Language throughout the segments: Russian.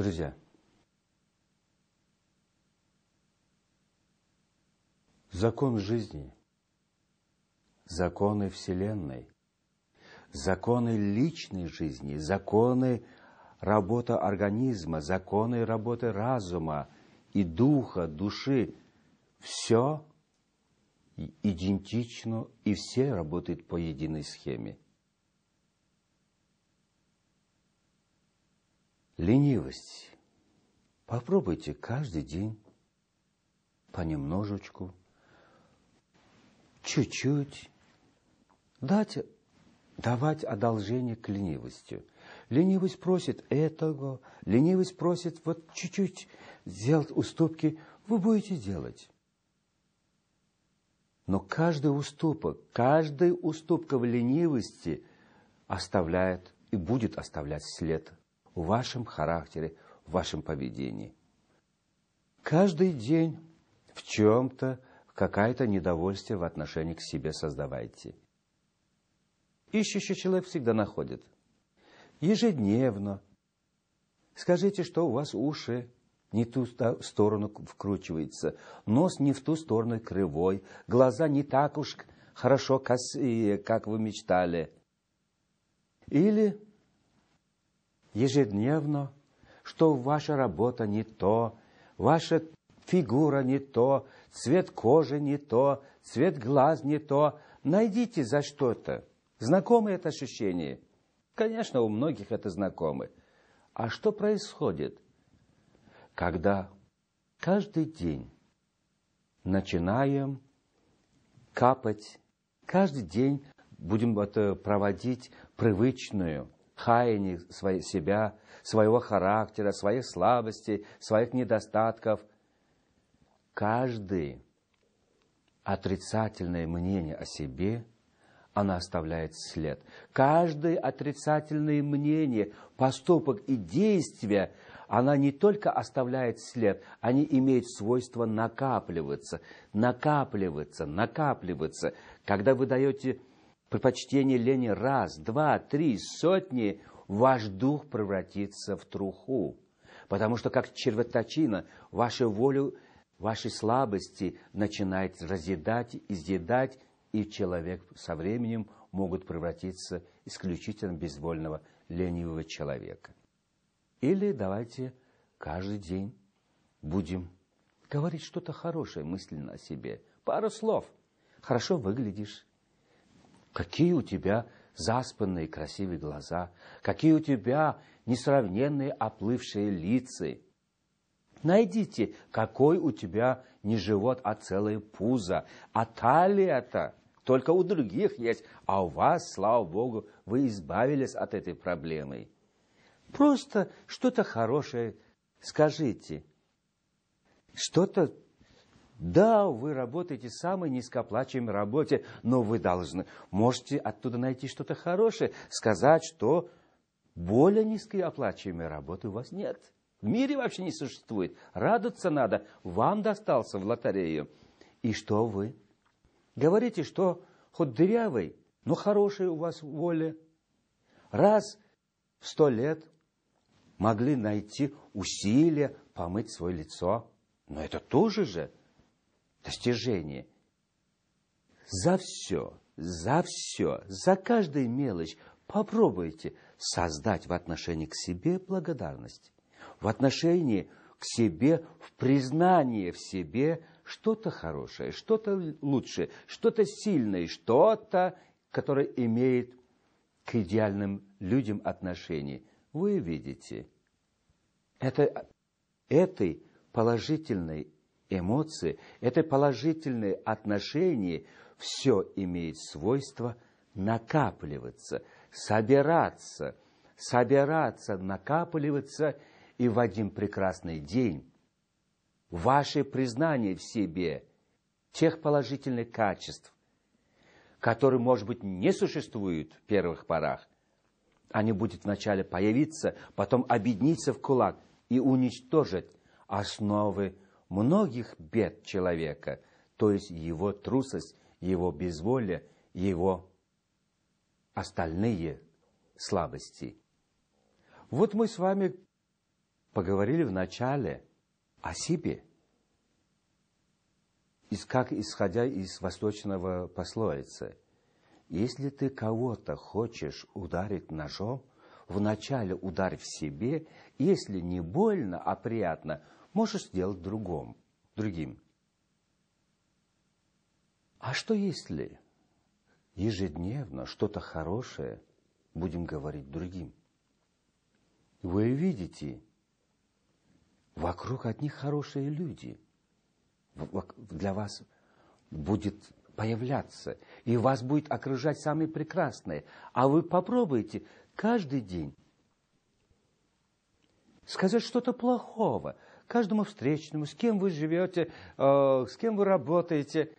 Друзья, закон жизни, законы Вселенной, законы личной жизни, законы работы организма, законы работы разума и духа, души, все идентично и все работают по единой схеме. Ленивость. Попробуйте каждый день понемножечку, чуть-чуть дать, давать одолжение к ленивости. Ленивость просит этого, ленивость просит вот чуть-чуть сделать уступки, вы будете делать. Но каждый уступок, каждая уступка в ленивости оставляет и будет оставлять след в вашем характере, в вашем поведении. Каждый день в чем-то какое-то недовольство в отношении к себе создавайте. Ищущий человек всегда находит. Ежедневно. Скажите, что у вас уши не ту сторону вкручиваются, нос не в ту сторону кривой, глаза не так уж хорошо косые, как вы мечтали. Или ежедневно, что ваша работа не то, ваша фигура не то, цвет кожи не то, цвет глаз не то. Найдите за что-то. Знакомы это ощущение? Конечно, у многих это знакомы. А что происходит, когда каждый день начинаем капать, каждый день будем это проводить привычную – хаяний своей, себя, своего характера, своих слабостей, своих недостатков. Каждое отрицательное мнение о себе, она оставляет след. Каждое отрицательное мнение, поступок и действие, она не только оставляет след, они имеют свойство накапливаться, накапливаться, накапливаться. Когда вы даете предпочтение лени раз, два, три, сотни, ваш дух превратится в труху. Потому что, как червоточина, вашу волю, ваши слабости начинает разъедать, изъедать, и человек со временем могут превратиться исключительно безвольного, ленивого человека. Или давайте каждый день будем говорить что-то хорошее мысленно о себе. Пару слов. Хорошо выглядишь, Какие у тебя заспанные красивые глаза, какие у тебя несравненные оплывшие лица. Найдите, какой у тебя не живот, а целое пузо, а талия-то только у других есть, а у вас, слава Богу, вы избавились от этой проблемы. Просто что-то хорошее скажите, что-то да, вы работаете самой низкооплачиваемой работе, но вы должны, можете оттуда найти что-то хорошее, сказать, что более низкой оплачиваемой работы у вас нет. В мире вообще не существует. Радоваться надо. Вам достался в лотерею. И что вы? Говорите, что хоть дырявый, но хорошая у вас воля. Раз в сто лет могли найти усилия помыть свое лицо. Но это тоже же достижение. За все, за все, за каждую мелочь попробуйте создать в отношении к себе благодарность, в отношении к себе, в признании в себе что-то хорошее, что-то лучшее, что-то сильное, что-то, которое имеет к идеальным людям отношение. Вы видите, это, этой положительной эмоции, это положительные отношения, все имеет свойство накапливаться, собираться, собираться, накапливаться, и в один прекрасный день ваше признание в себе тех положительных качеств, которые, может быть, не существуют в первых порах, они будут вначале появиться, потом объединиться в кулак и уничтожить основы многих бед человека, то есть его трусость, его безволие, его остальные слабости. Вот мы с вами поговорили в начале о себе, из, как исходя из восточного пословицы. Если ты кого-то хочешь ударить ножом, вначале ударь в себе, если не больно, а приятно – можешь сделать другом, другим. А что если ежедневно что-то хорошее будем говорить другим? Вы видите, вокруг одних хорошие люди. Для вас будет появляться, и вас будет окружать самые прекрасные. А вы попробуйте каждый день сказать что-то плохого – каждому встречному, с кем вы живете, э, с кем вы работаете,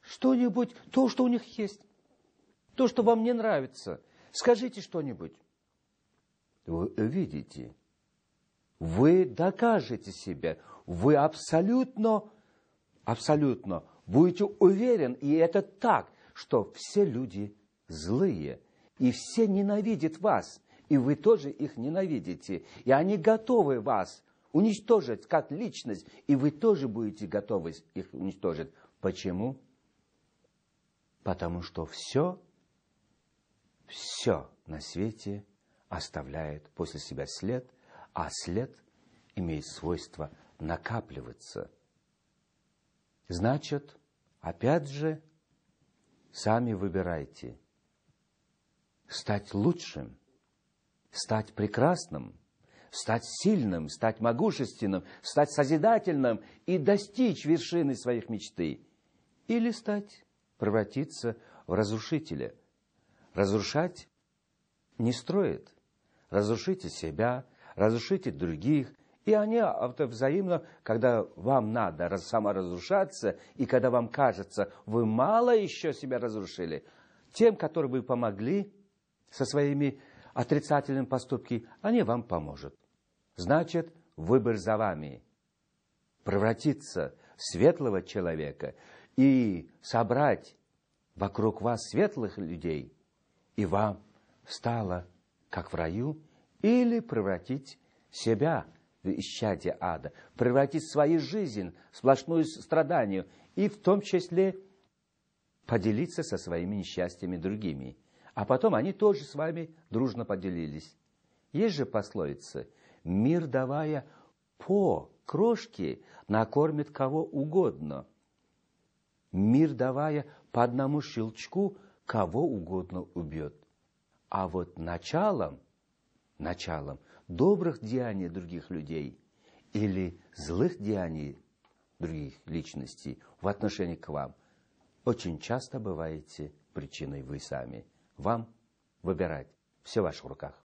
что-нибудь, то, что у них есть, то, что вам не нравится. Скажите что-нибудь. Вы видите, вы докажете себя, вы абсолютно, абсолютно будете уверен, и это так, что все люди злые, и все ненавидят вас, и вы тоже их ненавидите, и они готовы вас уничтожить как личность, и вы тоже будете готовы их уничтожить. Почему? Потому что все, все на свете оставляет после себя след, а след имеет свойство накапливаться. Значит, опять же, сами выбирайте стать лучшим, стать прекрасным – стать сильным, стать могущественным, стать созидательным и достичь вершины своих мечты. Или стать, превратиться в разрушителя. Разрушать не строит. Разрушите себя, разрушите других, и они взаимно, когда вам надо саморазрушаться, и когда вам кажется, вы мало еще себя разрушили, тем, которым вы помогли со своими отрицательными поступками, они вам поможет. Значит, выбор за вами. Превратиться в светлого человека и собрать вокруг вас светлых людей, и вам стало, как в раю, или превратить себя в исчадие ада, превратить свою жизнь в сплошную страданию и в том числе поделиться со своими несчастьями другими. А потом они тоже с вами дружно поделились. Есть же пословица – мир давая по крошке, накормит кого угодно. Мир давая по одному щелчку, кого угодно убьет. А вот началом, началом добрых деяний других людей или злых деяний других личностей в отношении к вам очень часто бываете причиной вы сами. Вам выбирать. Все в ваших руках.